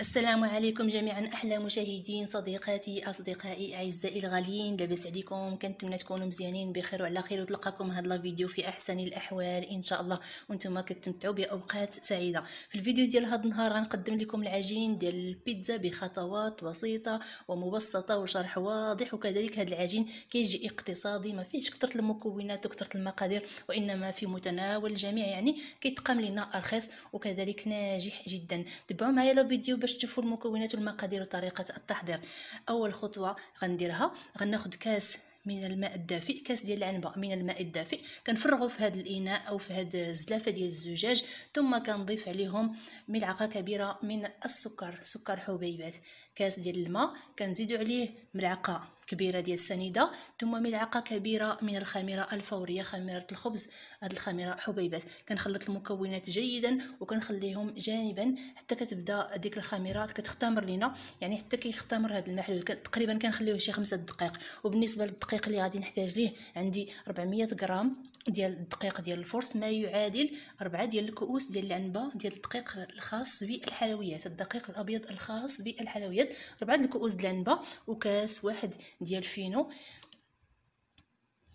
السلام عليكم جميعا احلى مشاهدين صديقاتي اصدقائي اعزائي الغاليين لاباس عليكم كنتمنى تكونوا مزيانين بخير وعلى خير وتلقاكم هاد الفيديو في احسن الاحوال ان شاء الله وانتم كتمتعوا باوقات سعيده في الفيديو ديال هاد النهار غنقدم لكم العجين ديال البيتزا بخطوات بسيطه ومبسطه وشرح واضح وكذلك هاد العجين كيجي اقتصادي ما فيهش كثره المكونات وكثره المقادير وانما في متناول الجميع يعني كيتقام لنا ارخص وكذلك ناجح جدا تبعوا معايا الفيديو باش تشوفوا المكونات والمقادير وطريقه التحضير اول خطوه غنديرها غناخذ كاس من الماء الدافئ كاس ديال العنبه من الماء الدافئ كنفرغو في هذا الاناء او في هذه الزلافه ديال الزجاج ثم كنضيف عليهم ملعقه كبيره من السكر سكر حبيبات كاس ديال الماء كنزيدو عليه ملعقه كبيره ديال السنيده ثم ملعقه كبيره من الخميره الفوريه خميره الخبز هاد الخميره حبيبات كنخلط المكونات جيدا وكنخليهم جانبا حتى كتبدا ديك الخميره كتختمر لينا يعني حتى كيختمر هاد المحلول تقريبا كنخليوه شي خمسة دقائق وبالنسبه للدقيق اللي غادي نحتاج ليه عندي 400 غرام ديال الدقيق ديال الفرص ما يعادل أربعة ديال الكؤوس ديال العنبه ديال الدقيق الخاص بالحلويات الدقيق الابيض الخاص بالحلويات أربعة الكؤوس ديال العنبه وكاس واحد ديال فينو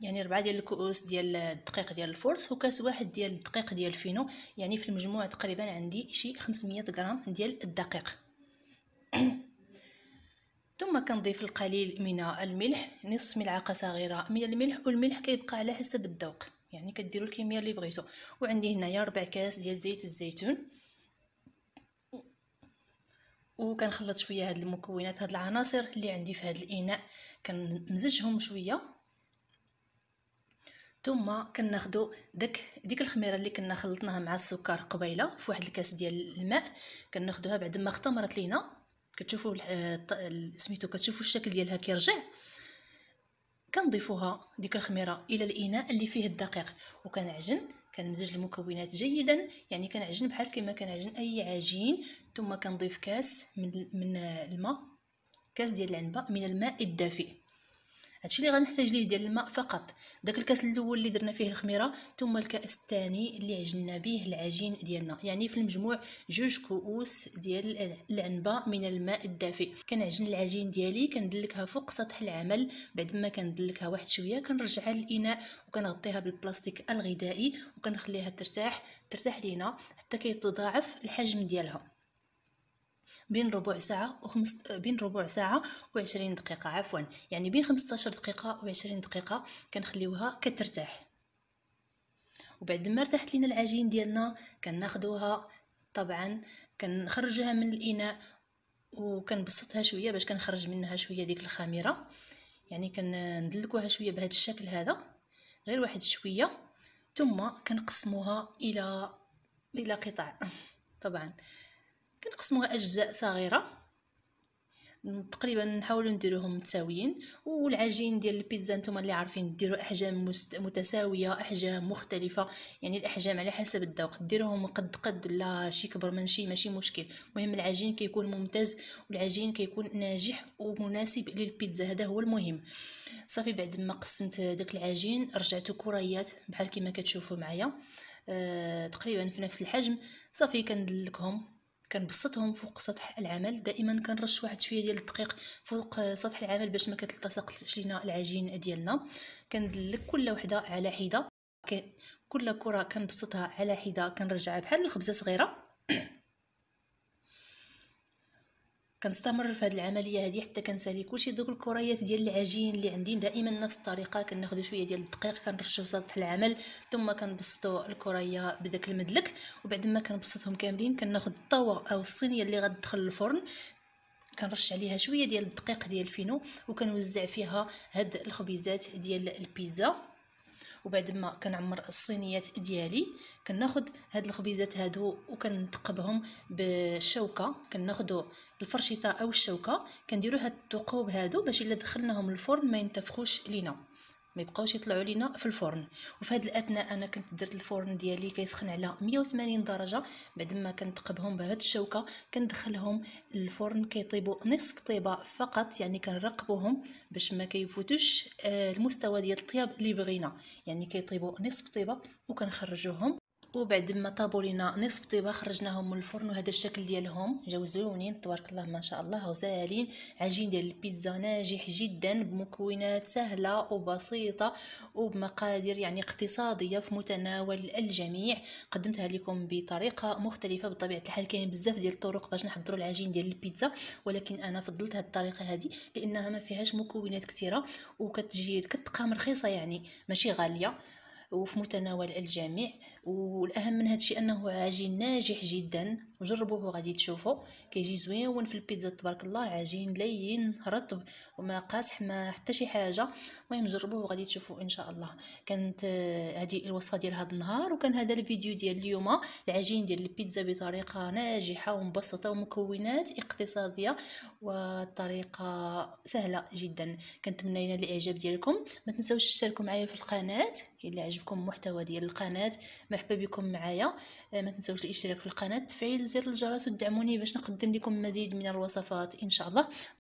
يعني ربعة ديال الكؤوس ديال الدقيق ديال الفورس وكاس واحد ديال الدقيق ديال فينو يعني في المجموع تقريبا عندي شي 500 غرام ديال الدقيق ثم كنضيف القليل من الملح نصف ملعقه صغيره من الملح والملح كيبقى على حسب الذوق يعني كديروا الكميه اللي بغيتو وعندي هنايا ربع كاس ديال زيت الزيتون وكنخلط شويه هاد المكونات هاد العناصر اللي عندي في هاد الاناء كنمزجهم شويه ثم كناخدو داك ديك الخميره اللي كنا خلطناها مع السكر قبيله في واحد الكاس ديال الماء كناخدوها بعد ما اختمرت لينا كتشوفوا سميتو كتشوفوا الشكل ديالها كيرجع كنضيفوها ديك الخميره الى الاناء اللي فيه الدقيق وكنعجن كنمزج المكونات جيدا يعني كنعجن بحال كما كنعجن اي عجين ثم كنضيف كاس من من الماء كاس ديال العنبه من الماء الدافئ هادشي اللي غنحتاج ليه ديال الماء فقط داك الكاس الاول اللي درنا فيه الخميره ثم الكاس الثاني اللي عجننا به العجين ديالنا يعني في المجموع جوج كؤوس ديال العنبه من الماء الدافئ كنعجن العجين ديالي كندلكها فوق سطح العمل بعد ما كندلكها واحد شويه كنرجعها للاناء وكنغطيها بالبلاستيك الغذائي وكنخليها ترتاح ترتاح لينا حتى كيتضاعف الحجم ديالها بين ربع ساعة وخمس بين ربع ساعة وعشرين دقيقة عفوا يعني بين خمسطاشر دقيقة وعشرين دقيقة كنخليوها كترتاح وبعد ما ارتاحت لينا العجين ديالنا كناخدوها طبعا كنخرجوها من الاناء وكنبسطها شويه باش كنخرج منها شويه ديك الخميره يعني كندلكوها شويه بهذا الشكل هذا غير واحد شويه ثم كنقسموها الى الى قطع طبعا كنقسموها اجزاء صغيره تقريبا نحاولوا نديروهم متساويين والعجين ديال البيتزا نتوما اللي عارفين ديروا احجام متساويه احجام مختلفه يعني الاحجام على حسب الذوق ديروهم قد قد لا شي كبر من شي ماشي مشكل المهم العجين كيكون ممتاز والعجين كيكون ناجح ومناسب للبيتزا هذا هو المهم صافي بعد ما قسمت داك العجين رجعته كريات بحال كما كتشوفوا معايا أه تقريبا في نفس الحجم صافي كندلكهم كنبسطهم فوق سطح العمل دائما كنرش واحد شويه ديال الدقيق فوق سطح العمل باش ما كتلتصقش لينا العجين ديالنا كندلك كل وحده على حده كل كره كنبسطها على حده كنرجعها بحال الخبزه صغيره كنستمر في هذه العمليه هذه حتى كنسالي كلشي دوك الكريات ديال العجين اللي عندي دائما نفس الطريقه كناخذ شويه ديال الدقيق كنرشو سطح العمل ثم كنبسطو الكريه بداك المدلك وبعد ما كنبسطهم كاملين كناخذ الطاوه او الصينيه اللي غتدخل الفرن كنرش عليها شويه ديال الدقيق ديال الفينو وكنوزع فيها هاد الخبيزات ديال البيتزا وبعد ما كنعمر الصينيات ديالي كناخد هاد الخبيزات هادو وكنتقبهم بالشوكه كناخدو الفرشيطه او الشوكه كنديرو هاد الثقوب هادو باش الا دخلناهم الفرن ما ينتفخوش لينا ما يبقاوش يطلعوا لينا في الفرن وفي هذه الاثناء انا كنت درت الفرن ديالي كيسخن على 180 درجه بعد ما كنثقبهم بهاد الشوكه كندخلهم الفرن كيطيبوا نصف طيبه فقط يعني كنرقبوهم باش ما كيفوتوش آه، المستوى ديال الطياب اللي بغينا يعني كيطيبوا نصف طيبه وكنخرجوهم وبعد ما طابوا لينا نصف طيبه خرجناهم من الفرن وهذا الشكل ديالهم جاو زوينين تبارك الله ما شاء الله غزالين عجين ديال البيتزا ناجح جدا بمكونات سهله وبسيطه وبمقادير يعني اقتصاديه في متناول الجميع قدمتها لكم بطريقه مختلفه بطبيعه الحال كاين بزاف ديال الطرق باش نحضروا العجين ديال البيتزا ولكن انا فضلت هذه الطريقه هذه لانها ما فيهاش مكونات كثيره وكتجي كتقام رخيصه يعني ماشي غاليه وفي متناول الجميع والاهم من هادشي انه عجين ناجح جدا وجربوه وغادي تشوفوا كيجي زويون في البيتزا تبارك الله عجين لين رطب وما قاسح ما حتى شي حاجه المهم جربوه وغادي تشوفوا ان شاء الله كانت هذه آه، الوصفه ديال هذا النهار وكان هذا الفيديو ديال اليوم العجين ديال البيتزا بطريقه ناجحه ومبسطه ومكونات اقتصاديه وطريقه سهله جدا كنتمنى لنا الاعجاب ديالكم ما تنساوش تشتركوا معايا في القناه الا عجبكم المحتوى ديال القناه مرحبا بكم معايا آه، ما تنساوش الاشتراك في القناه تفعيل زر الجرس ودعموني باش نقدم لكم مزيد من الوصفات ان شاء الله